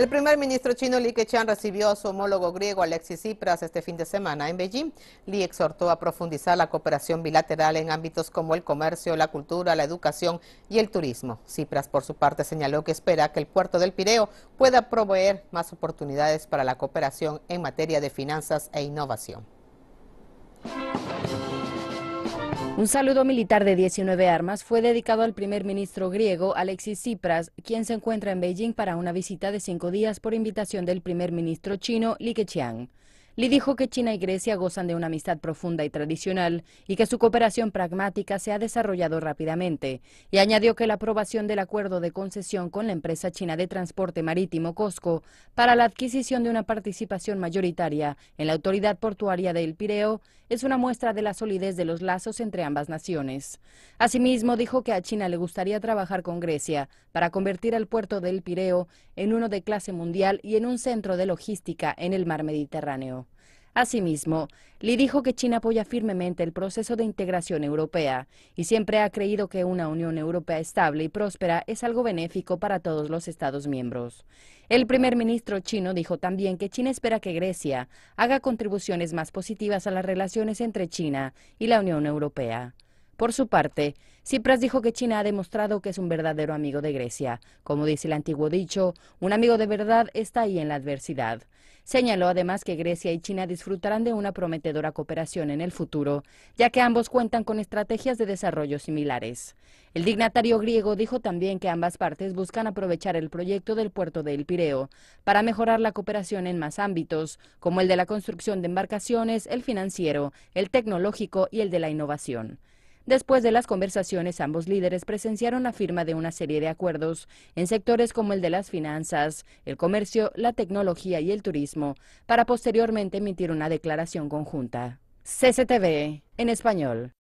El primer ministro chino Li Keqiang recibió a su homólogo griego Alexis Tsipras este fin de semana en Beijing. Li exhortó a profundizar la cooperación bilateral en ámbitos como el comercio, la cultura, la educación y el turismo. Tsipras, por su parte, señaló que espera que el puerto del Pireo pueda proveer más oportunidades para la cooperación en materia de finanzas e innovación. Un saludo militar de 19 armas fue dedicado al primer ministro griego Alexis Tsipras, quien se encuentra en Beijing para una visita de cinco días por invitación del primer ministro chino Li Keqiang. Le dijo que China y Grecia gozan de una amistad profunda y tradicional y que su cooperación pragmática se ha desarrollado rápidamente, y añadió que la aprobación del acuerdo de concesión con la empresa china de transporte marítimo COSCO para la adquisición de una participación mayoritaria en la autoridad portuaria El Pireo es una muestra de la solidez de los lazos entre ambas naciones. Asimismo, dijo que a China le gustaría trabajar con Grecia para convertir al puerto de El Pireo en uno de clase mundial y en un centro de logística en el mar Mediterráneo. Asimismo, Lee dijo que China apoya firmemente el proceso de integración europea y siempre ha creído que una Unión Europea estable y próspera es algo benéfico para todos los Estados miembros. El primer ministro chino dijo también que China espera que Grecia haga contribuciones más positivas a las relaciones entre China y la Unión Europea. Por su parte, Tsipras dijo que China ha demostrado que es un verdadero amigo de Grecia. Como dice el antiguo dicho, un amigo de verdad está ahí en la adversidad. Señaló además que Grecia y China disfrutarán de una prometedora cooperación en el futuro, ya que ambos cuentan con estrategias de desarrollo similares. El dignatario griego dijo también que ambas partes buscan aprovechar el proyecto del puerto de El Pireo para mejorar la cooperación en más ámbitos, como el de la construcción de embarcaciones, el financiero, el tecnológico y el de la innovación. Después de las conversaciones, ambos líderes presenciaron la firma de una serie de acuerdos en sectores como el de las finanzas, el comercio, la tecnología y el turismo, para posteriormente emitir una declaración conjunta. CCTV, en español.